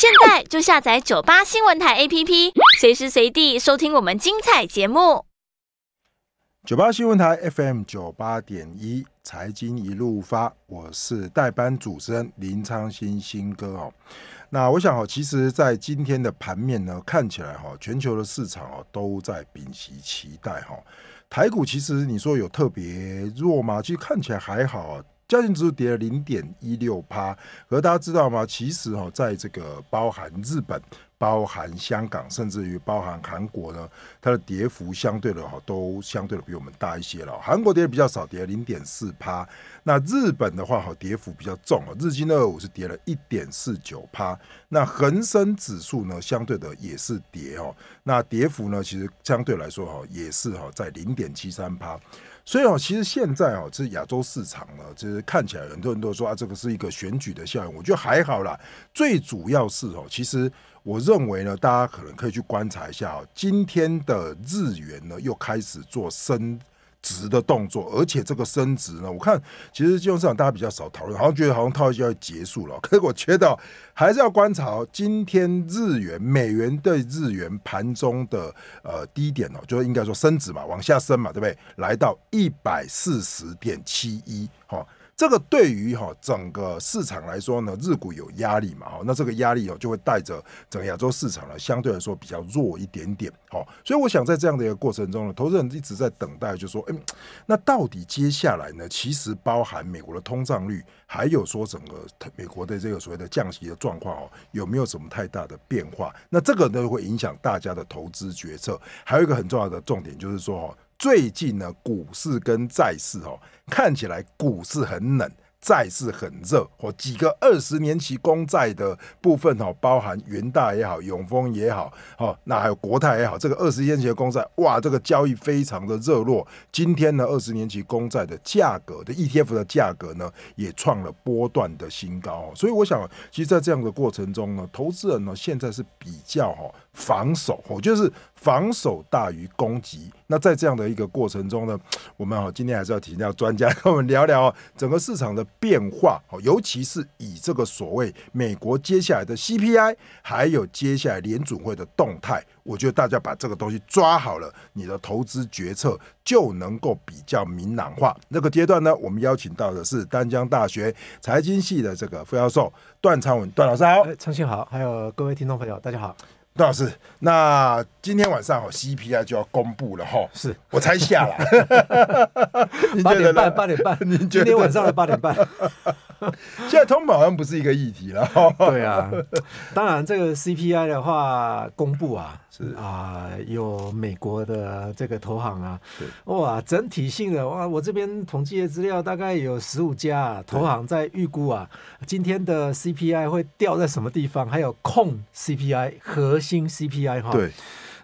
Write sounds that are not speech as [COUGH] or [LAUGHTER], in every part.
现在就下载九八新闻台 APP，随时随地收听我们精彩节目。九八新闻台 FM 九八点一，财经一路发，我是代班主持人林昌新新哥哦。那我想哦，其实，在今天的盘面呢，看起来哈，全球的市场哦，都在屏息期待哈。台股其实你说有特别弱吗？实看起来还好。交金指数跌了零点一六趴，和大家知道吗？其实哦，在这个包含日本、包含香港，甚至于包含韩国呢，它的跌幅相对的哈，都相对的比我们大一些了。韩国跌的比较少，跌了零点四趴。那日本的话，哈，跌幅比较重啊。日经二五是跌了一点四九趴。那恒生指数呢，相对的也是跌哦。那跌幅呢，其实相对来说哈，也是哈，在零点七三趴。所以哦，其实现在啊，这亚洲市场呢，就是看起来很多人都说啊，这个是一个选举的效应，我觉得还好啦。最主要是哦，其实我认为呢，大家可能可以去观察一下，今天的日元呢又开始做升。值的动作，而且这个升值呢，我看其实金融市场大家比较少讨论，好像觉得好像套期交易结束了，[LAUGHS] 可是我觉得还是要观察今天日元美元对日元盘中的呃低点哦，就应该说升值嘛，往下升嘛，对不对？来到一百四十点七一，哈。这个对于哈整个市场来说呢，日股有压力嘛？哈，那这个压力哦，就会带着整个亚洲市场呢，相对来说比较弱一点点。好，所以我想在这样的一个过程中呢，投资人一直在等待，就说，哎，那到底接下来呢？其实包含美国的通胀率，还有说整个美国的这个所谓的降息的状况哦，有没有什么太大的变化？那这个呢，会影响大家的投资决策。还有一个很重要的重点就是说，哦，最近呢，股市跟债市哦，看起来股市很冷，债市很热。哦，几个二十年期公债的部分哦，包含云大也好，永丰也好，哦，那还有国泰也好，这个二十年期的公债，哇，这个交易非常的热络。今天呢，二十年期公债的价格的 ETF 的价格呢，也创了波段的新高。所以我想，其实，在这样的过程中呢，投资人呢，现在是比较哈。防守，我就是防守大于攻击。那在这样的一个过程中呢，我们哦今天还是要请教专家跟我们聊聊整个市场的变化，尤其是以这个所谓美国接下来的 CPI，还有接下来联准会的动态。我觉得大家把这个东西抓好了，你的投资决策就能够比较明朗化。那个阶段呢，我们邀请到的是丹江大学财经系的这个副教授段昌文段老师好，昌信好，还有各位听众朋友，大家好。邓老师，那今天晚上哦 CPI 就要公布了哈，是我猜下了，[LAUGHS] 八点半八点半，[LAUGHS] 今天晚上的八点半，[LAUGHS] 现在通膨好像不是一个议题了，对啊，当然这个 CPI 的话公布啊。啊，有美国的这个投行啊，哇，整体性的哇，我这边统计的资料大概有十五家啊、投行在预估啊，今天的 CPI 会掉在什么地方？还有控 CPI、核心 CPI 哈。对。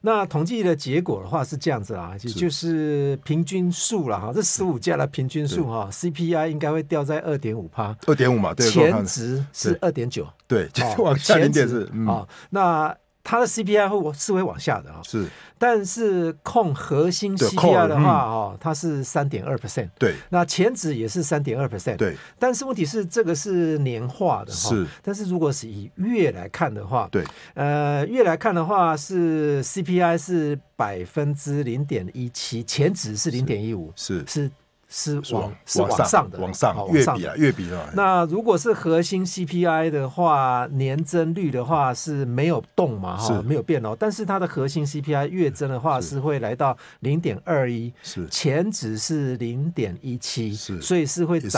那统计的结果的话是这样子啦，就是平均数了哈，这十五家的平均数哈，CPI 应该会掉在二点五帕。二点五嘛，对。前值是二点九。对，就是 [LAUGHS] 往下。前值啊，那。它的 CPI 会往是会往下的啊，是，但是控核心 CPI 的话啊，它是三点二 percent，对，那前指也是三点二 percent，对，但是问题是这个是年化的哈，是，但是如果是以月来看的话，对，呃，月来看的话是 CPI 是百分之零点一七，前指是零点一五，是是。是往是往上的，往上月比啊，月比啊。那如果是核心 CPI 的话，年增率的话是没有动嘛，哈，没有变哦。但是它的核心 CPI 月增的话是会来到零点二一，是前值是零点一七，是所以是会涨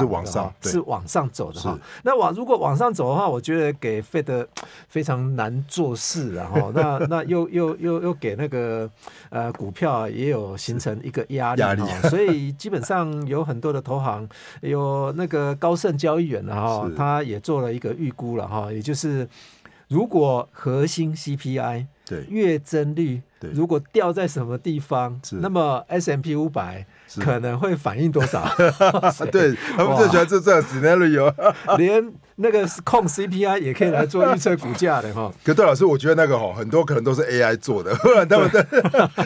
的，是往上走的。哈。那往如果往上走的话，我觉得给 Fed [TSK] 非常难做事，然后 [LAUGHS] 那那又又又又给那个呃股票也有形成一个压力，压力。所以基本上。有很多的投行，有那个高盛交易员的哈，他也做了一个预估了哈，也就是如果核心 CPI 对月增率对，如果掉在什么地方，那么 S M P 五百可能会反映多少？[LAUGHS] [LAUGHS] 对，他们最喜欢做这种 scenario，连那个控 CPI 也可以来做预测股价的哈。[LAUGHS] 可段老师，我觉得那个哈，很多可能都是 A I 做的，不他们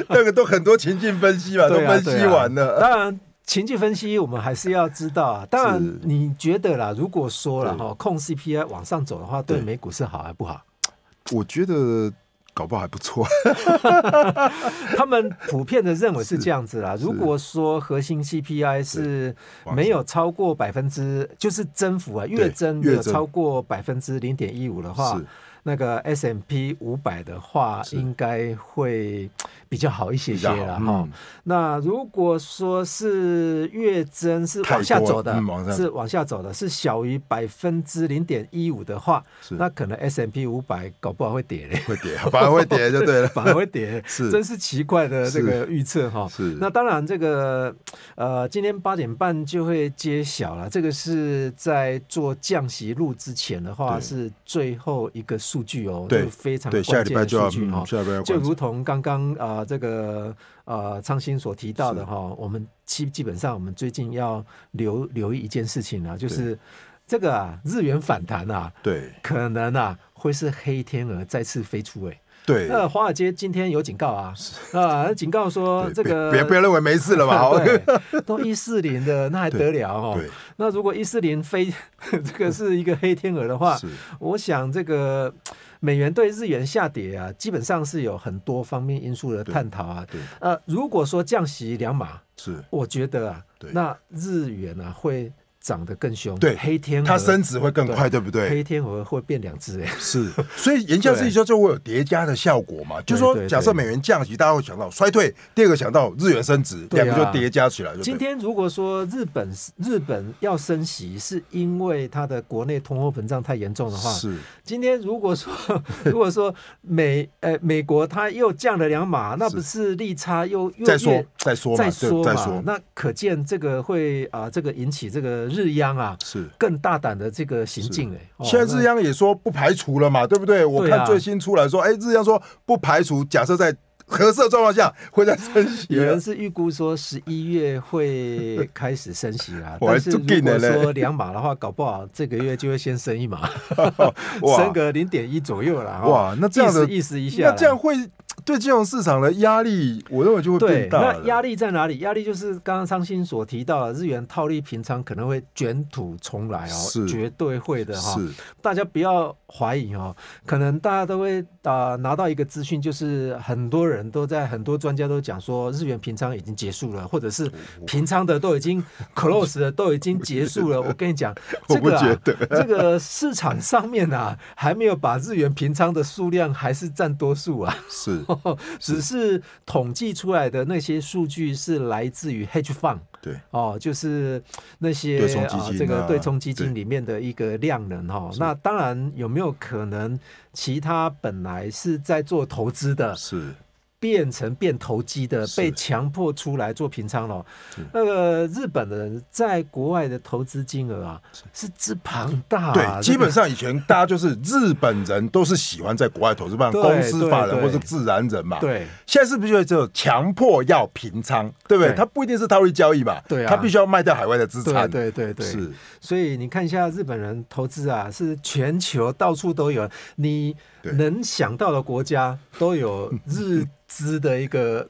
那个都很多情境分析嘛，都分析完了，当然。情绪分析，我们还是要知道。啊。当然，你觉得啦，如果说了哈，控 CPI 往上走的话，对美股是好还是不好？我觉得搞不好还不错。[LAUGHS] 他们普遍的认为是这样子啦。如果说核心 CPI 是没有超过百分之，就是增幅啊，月增有超过百分之零点一五的话。那个 S M P 五百的话，应该会比较好一些些了哈。那如果说是月增是往下走的，是往下走的，是小于百分之零点一五的话，那可能 S M P 五百搞不好会跌嘞，会跌，[LAUGHS] 反而会跌就对了，[LAUGHS] 反而会跌，[LAUGHS] 是真是奇怪的这个预测哈。是。那当然这个呃，今天八点半就会揭晓了。这个是在做降息路之前的话，是最后一个。数据哦，就非常关键的数据哈。就如同刚刚啊，这个呃，昌兴所提到的哈，我们基基本上我们最近要留留意一件事情呢，就是这个啊、日元反弹啊，对，可能啊会是黑天鹅再次飞出哎。对，那华尔街今天有警告啊，啊，警告说这个别不要认为没事了吧，[LAUGHS] 都一四零的那还得了哦？那如果一四零飞 [LAUGHS] 这个是一个黑天鹅的话，我想这个美元对日元下跌啊，基本上是有很多方面因素的探讨啊。呃，如果说降息两码，是我觉得啊，那日元啊会。长得更凶，对黑天鹅，它升值会更快，对不对？黑天鹅会变两只，哎，是，所以言下之意就是会有叠加的效果嘛？[LAUGHS] 就说假设美元降息，大家会想到衰退；第二个想到日元升值，两个就叠加起来。今天如果说日本日本要升息，是因为它的国内通货膨胀太严重的话，是。今天如果说 [LAUGHS] 如果说美呃美国它又降了两码，那不是利差又又再说再说再说嘛？那可见这个会啊，这个引起这个。日央啊，是更大胆的这个行径哎。现在日央也说不排除了嘛，对不对？我看最新出来说，哎，日央说不排除，假设在合适的状况下会在升息。有人是预估说十一月会开始升息啦，[LAUGHS] 但是如果说两码的话，搞不好这个月就会先升一码，[LAUGHS] [LAUGHS] 升个零点一左右了。哇，那这样子意思一下，那这样会。对金融市场的压力，我认为就会变大那压力在哪里？压力就是刚刚昌鑫所提到的，日元套利平仓可能会卷土重来哦，绝对会的哈。大家不要怀疑哦，可能大家都会啊拿到一个资讯，就是很多人都在很多专家都讲说，日元平仓已经结束了，或者是平仓的都已经 close 了，都已经结束了。[LAUGHS] 我跟你讲，[LAUGHS] 这个这个市场上面啊，还没有把日元平仓的数量还是占多数啊，是。[LAUGHS] [LAUGHS] 只是统计出来的那些数据是来自于 hedge fund，对，哦，就是那些对冲这个对冲基金里面的一个量能哈。那当然有没有可能，其他本来是在做投资的？是。变成变投机的，被强迫出来做平仓了。那个日本的人在国外的投资金额啊，是之庞大。对，基本上以前大家就是日本人都是喜欢在国外投资，办公司法人或者自然人嘛。对，现在是不是就只有强迫要平仓，对不对？他不一定是套利交易吧？对啊，他必须要卖掉海外的资产。对对对，是。所以你看一下日本人投资啊，是全球到处都有你。能想到的国家都有日资的一个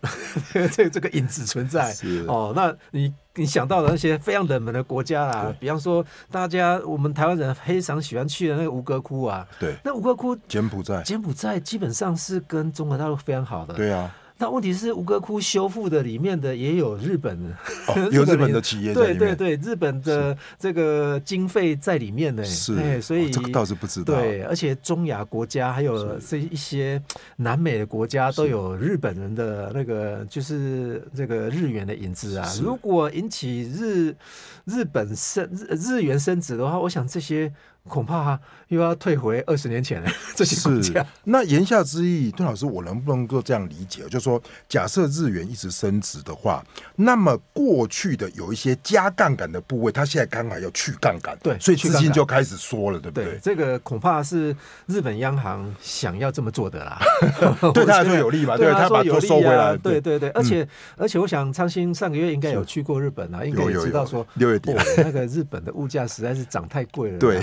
[LAUGHS] 这这个影子存在哦。那你你想到的那些非常冷门的国家啦？比方说，大家我们台湾人非常喜欢去的那个吴哥窟啊。对，那吴哥窟柬埔寨，柬埔寨基本上是跟中国大陆非常好的。对啊。那问题是吴哥窟修复的里面的也有日本的，[LAUGHS] 有日本的企业对对对，日本的这个经费在里面呢。是，所以这个倒是不知道。对，而且中亚国家还有这一些南美的国家都有日本人的那个，就是这个日元的引子啊。如果引起日日本升日日元升值的话，我想这些。恐怕又要退回二十年前了。[LAUGHS] 这些是那言下之意，段老师，我能不能够这样理解？就是说，假设日元一直升值的话，那么过去的有一些加杠杆的部位，它现在刚好要去杠杆，对，所以资金就开始缩了，对不对？对，这个恐怕是日本央行想要这么做的啦。[LAUGHS] 对他来说有利吧？对他把头收回来，对对对。而且而且，我想，苍兴上个月应该有去过日本啊，应该也知道说六月底那个日本的物价实在是涨太贵了，对。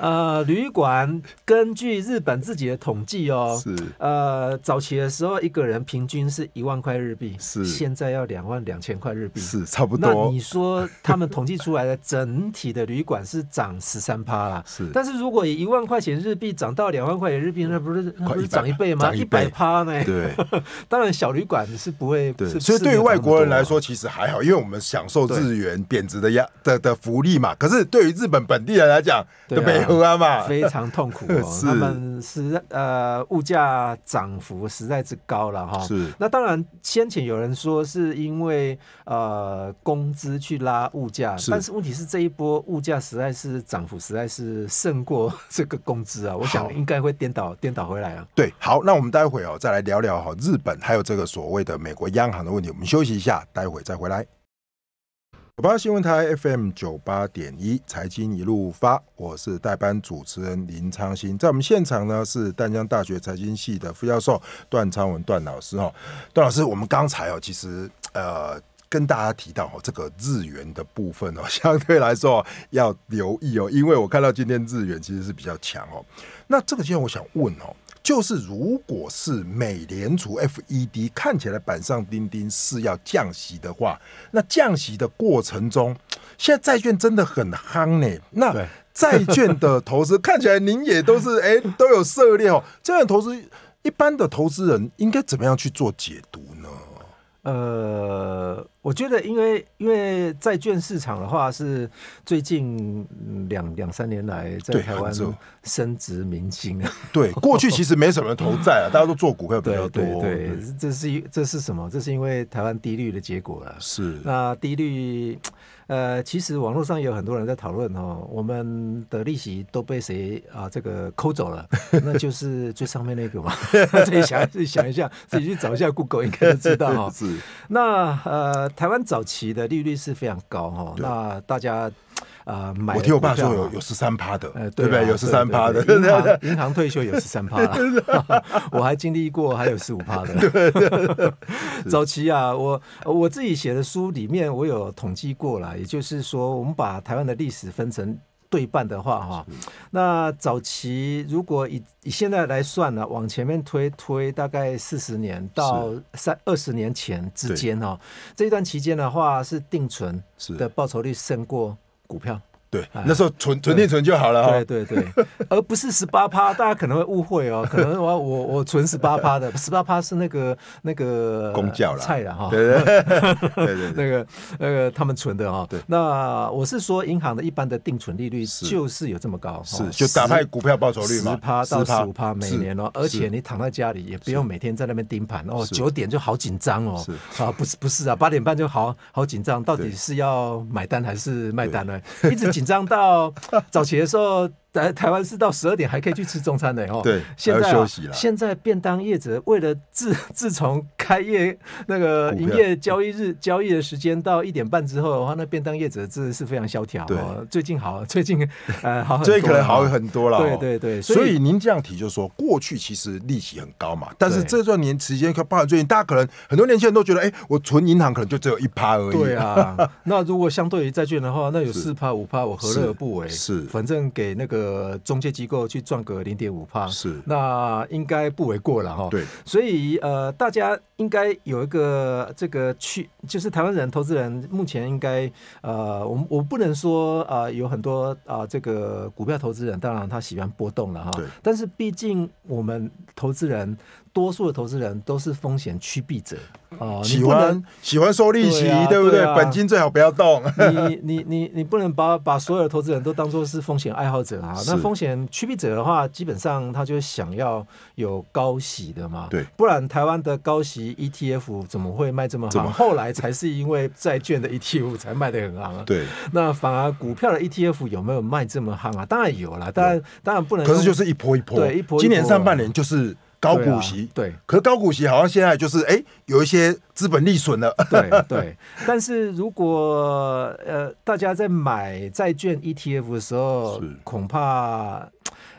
呃，旅馆根据日本自己的统计哦，是呃，早期的时候一个人平均是一万块日币，是现在要两万两千块日币，是差不多。那你说他们统计出来的整体的旅馆是涨十三趴啦，是。但是如果以一万块钱日币涨到两万块钱日币，那不是不是涨一倍吗？一百趴呢？对。[LAUGHS] 当然，小旅馆是不会。对。所以对于外国人来说，其实还好，因为我们享受日元贬值的压的的福利嘛。可是对于日本本地人来讲，对不对？啊嘛，非常痛苦哦。[LAUGHS] 他们是呃，物价涨幅实在是高了哈。是。那当然，先前有人说是因为呃，工资去拉物价，但是问题是这一波物价实在是涨幅实在是胜过这个工资啊。我想应该会颠倒颠倒回来啊。对，好，那我们待会哦，再来聊聊哈，日本还有这个所谓的美国央行的问题。我们休息一下，待会再回来。八新闻台 FM 九八点一，财经一路发，我是代班主持人林昌兴，在我们现场呢是淡江大学财经系的副教授段昌文段老师哦，段老师，我们刚才哦，其实呃跟大家提到哦，这个日元的部分哦，[LAUGHS] 相对来说要留意哦，因为我看到今天日元其实是比较强哦，那这个今天我想问哦。就是，如果是美联储 FED 看起来板上钉钉是要降息的话，那降息的过程中，现在债券真的很夯呢。那债券的投资看起来您也都是哎都有涉猎哦。债券投资一般的投资人应该怎么样去做解读？呃，我觉得，因为因为债券市场的话，是最近两两三年来在台湾升值明星啊。[LAUGHS] 对，过去其实没什么人投债啊，[LAUGHS] 大家都做股票比较多。对，这是一，这是什么？这是因为台湾低率的结果啊。是。那低率。呃，其实网络上有很多人在讨论哦，我们的利息都被谁啊这个抠走了？那就是最上面那个嘛。[LAUGHS] 自己想，自己想一下，自己去找一下 Google 应该知道哈。[LAUGHS] 是。那呃，台湾早期的利率是非常高哈。那大家。啊！我听我爸说有有十三趴的，对不对？有十三趴的，真 [LAUGHS] 银行退休有十三趴，[LAUGHS] 我还经历过，还有十五趴的。早期啊，我我自己写的书里面，我有统计过了。也就是说，我们把台湾的历史分成对半的话，哈，那早期如果以以现在来算呢，往前面推推大概四十年到三二十年前之间哦，这段期间的话是定存的报酬率胜过。股票。对，那时候存存定存就好了哈。对对对，[LAUGHS] 而不是十八趴，大家可能会误会哦。可能我我我存十八趴的，十八趴是那个那个公教了，菜了哈。对对对对，[LAUGHS] 那个那个他们存的哈。那我是说，银行的一般的定存利率就是有这么高，是就打败股票报酬率嘛，十趴到十五趴每年哦。而且你躺在家里也不用每天在那边盯盘哦，九点就好紧张哦。是啊，不是不是啊，八点半就好好紧张，到底是要买单还是卖单呢？一直紧。紧张到早期的时候。台台湾是到十二点还可以去吃中餐的哦。对，现在现在便当业者为了自 [LAUGHS] 自从开业那个营业交易日交易的时间到一点半之后的话，那便当业者真的是非常萧条。对，最近好，[LAUGHS] 最近呃好，[LAUGHS] 最近可能好很多了。对对对，所以您这样提就是说，过去其实利息很高嘛，但是这段年时间看包括最近，大家可能很多年轻人都觉得，哎，我存银行可能就只有一趴而已。对啊，那如果相对于债券的话，那有四趴五趴，我何乐而不为？是，反正给那个。呃，中介机构去赚个零点五帕，是那应该不为过了哈。对，所以呃，大家应该有一个这个去，就是台湾人投资人目前应该呃，我我不能说啊，有很多啊，这个股票投资人，当然他喜欢波动了哈。对，但是毕竟我们投资人。多数的投资人都是风险趋避者，哦，你不能喜欢收利息，对不对？本金最好不要动。你你你你不能把把所有的投资人都当做是风险爱好者啊。那风险趋避者的话，基本上他就想要有高息的嘛，对，不然台湾的高息 ETF 怎么会卖这么？怎么后来才是因为债券的 ETF 才卖的很好。啊？对，那反而股票的 ETF 有没有卖这么夯啊？当然有了，然当然不能，可是就是一波一波，对，一波今年上半年就是。高股息对，可是高股息好像现在就是哎，有一些资本利损了。对对，[LAUGHS] 但是如果呃，大家在买债券 ETF 的时候，恐怕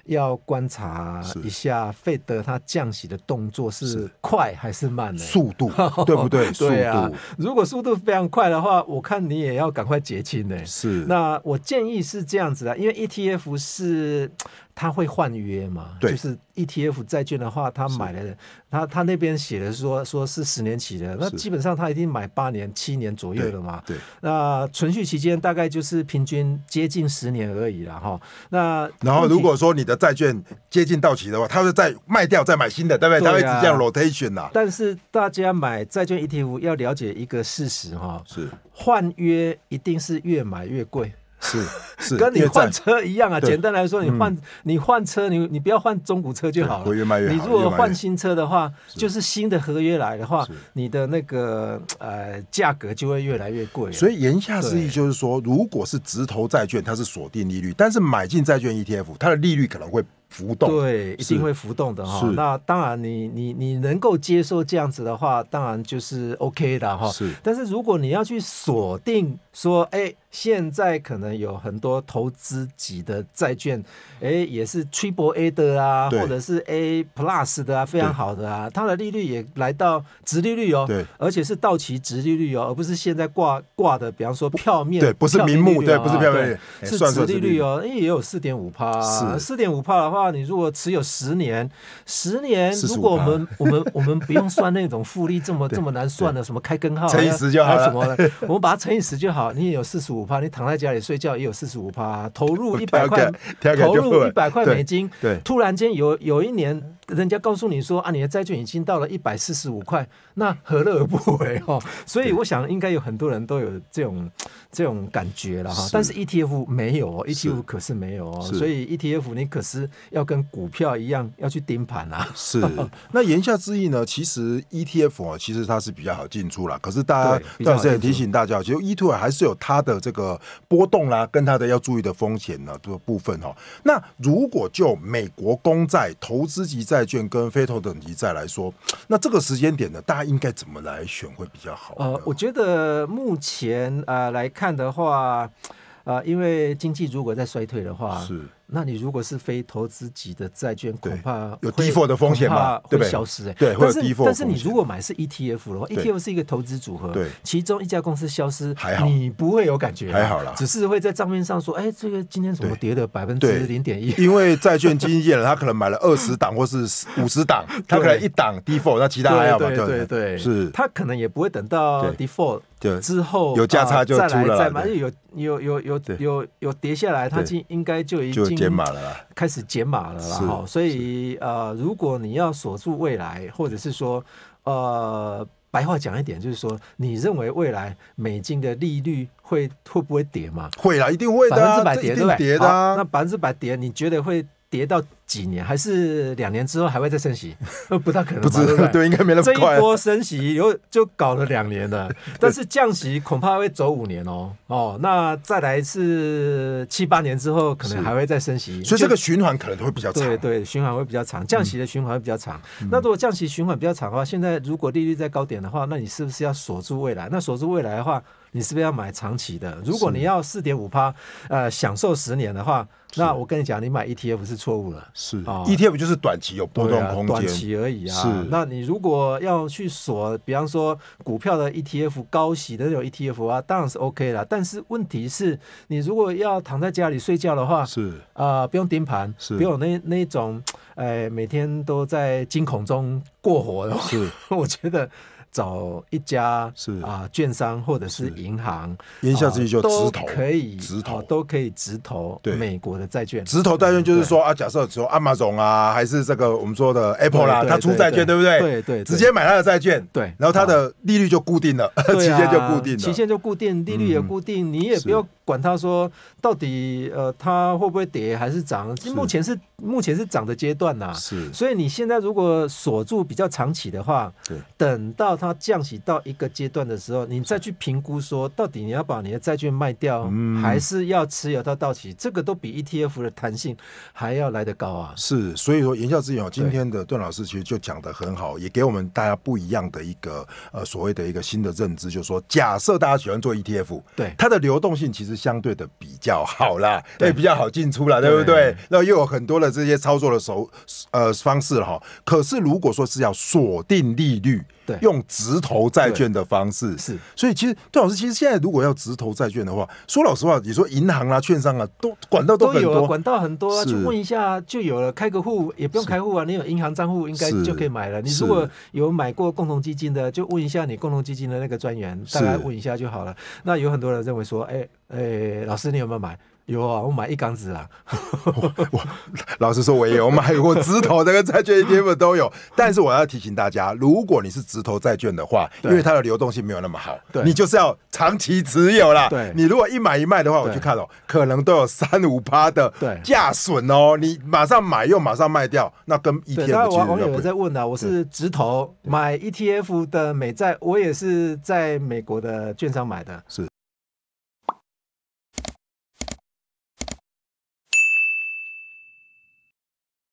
要观察一下费德他降息的动作是快还是慢呢？速度 [LAUGHS] 对不对？对啊，如果速度非常快的话，我看你也要赶快结清呢。是。那我建议是这样子的，因为 ETF 是它会换约嘛，就是。ETF 债券的话，他买了，他他那边写的说说是十年期的，那基本上他已经买八年七年左右了嘛。对，那存续期间大概就是平均接近十年而已了哈。那然后如果说你的债券接近到期的话，他会再卖掉再买新的，对不对？他会一直这样 rotation 呐。但是大家买债券 ETF 要了解一个事实哈，是换约一定是越买越贵。[LAUGHS] 是是跟你换车一样啊！简单来说，你换你换车，你你不要换中古车就好了。你如果换新车的话，就是新的合约来的话，你的那个呃价格就会越来越贵。所以言下之意就是说，如果是直投债券，它是锁定利率，但是买进债券 ETF，它的利率可能会浮动。对，一定会浮动的哈。那当然，你你你能够接受这样子的话，当然就是 OK 的哈。是。但是如果你要去锁定说，哎。现在可能有很多投资级的债券，哎，也是 Triple A 的啊，或者是 A Plus 的啊，非常好的啊，它的利率也来到直利率哦，对，而且是到期直利率哦，而不是现在挂挂的，比方说票面对，不是名目对，不是票面，是直利率哦，哎，也有四点五帕，四点五帕的话，你如果持有十年，十年，如果我们我们我们不用算那种复利这么 [LAUGHS] 这么难算的，什么开根号乘以十就好什么的，我们把它乘以十就好，你也有四十五。五趴，你躺在家里睡觉也有四十五趴。投入一百块，投入一百块美金，突然间有有一年。人家告诉你说啊，你的债券已经到了一百四十五块，那何乐而不为 [LAUGHS] 哦？所以我想应该有很多人都有这种这种感觉了哈。但是 ETF 没有哦，ETF 可是没有哦，所以 ETF 你可是要跟股票一样要去盯盘啊。是。[LAUGHS] 那言下之意呢，其实 ETF 啊，其实它是比较好进出啦。可是大家但是也提醒大家，其实 ETF 还是有它的这个波动啦，跟它的要注意的风险呢个部分哈。那如果就美国公债投资级债债券跟非投等级债来说，那这个时间点呢，大家应该怎么来选会比较好？呃，我觉得目前啊来看的话，呃，因为经济如果在衰退的话，是。那你如果是非投资级的债券，恐怕有 default 的风险吧？会消失哎。对，但是但是你如果买是 ETF 的话，ETF 是一个投资组合，对，其中一家公司消失，还好，你不会有感觉，还好啦，只是会在账面上说，哎，这个今天怎么跌了百分之零点一？因为债券基金了，他可能买了二十档 [LAUGHS] 或是五十档，他可能一档 default，那其他还要买对对对？是，他可能也不会等到 default。之后有价差就出来再买，有有有有有有跌下来，它就应该就已经开始减码了了哈。所以呃，如果你要锁住未来，或者是说呃，白话讲一点，就是说你认为未来美金的利率会会不会跌嘛？会啦，一定会百分之百跌，对不对？跌啊！那百分之百跌，你觉得会跌到？几年还是两年之后还会再升息，[LAUGHS] 不大可能。不知道，对，应该没那么快。这一波升息又就搞了两年了，[LAUGHS] 但是降息恐怕会走五年哦。哦，那再来是七八年之后可能还会再升息，所以这个循环可能会比较长。对，循环会比较长，降息的循环比较长。那如果降息循环比较长的话，现在如果利率在高点的话，那你是不是要锁住未来？那锁住未来的话？你是不是要买长期的？如果你要四点五趴，呃，享受十年的话，那我跟你讲，你买 ETF 是错误了。是，ETF 就是短期有波动空间，短期而已啊。是，那你如果要去锁，比方说股票的 ETF 高息的那种 ETF 啊，当然是 OK 了。但是问题是，你如果要躺在家里睡觉的话，是啊，不用盯盘，不用那那种，哎，每天都在惊恐中过活的话，是，[LAUGHS] 我觉得。找一家啊，券商或者是银行，言下之意就直投可以，直投，都可以直投美国的债券。直投债券就是说啊，假设说阿 o n 啊，还是这个我们说的 Apple 啦，它出债券对不对？对对，直接买它的债券，对，然后它的利率就固定了，[LAUGHS] 期限就固定了，期限就固定，利率也固定，你也不用。管他说到底，呃，它会不会跌还是涨？目前是目前是涨的阶段呐。是，所以你现在如果锁住比较长期的话，对，等到它降息到一个阶段的时候，你再去评估说到底你要把你的债券卖掉，还是要持有到到期？这个都比 ETF 的弹性还要来得高啊。是，所以说言下之意哦，今天的段老师其实就讲的很好，也给我们大家不一样的一个呃所谓的一个新的认知，就是说，假设大家喜欢做 ETF，对它的流动性其实。相对的比较好啦，[LAUGHS] 对，比较好进出啦，对不对？那又有很多的这些操作的手呃方式哈。可是如果说是要锁定利率，对，用直投债券的方式是。所以其实段老师，其实现在如果要直投债券的话，说老实话，你说银行啊、券商啊，都管道都有，管道很多，去问一下就有了，开个户也不用开户啊，你有银行账户应该就可以买了。你如果有买过共同基金的，就问一下你共同基金的那个专员，大概问一下就好了。那有很多人认为说，哎，呃。诶，老师，你有没有买？有啊，我买一缸子啊。[LAUGHS] 我老实说，我也有买过直投这个债券 ETF 都有。但是我要提醒大家，如果你是直投债券的话，因为它的流动性没有那么好，你就是要长期持有啦。你如果一买一卖的话，我去看哦，可能都有三五趴的价损哦。你马上买又马上卖掉，那跟一天 f 但我网友在问啊，我是直投买 ETF 的美债，我也是在美国的券商买的，是。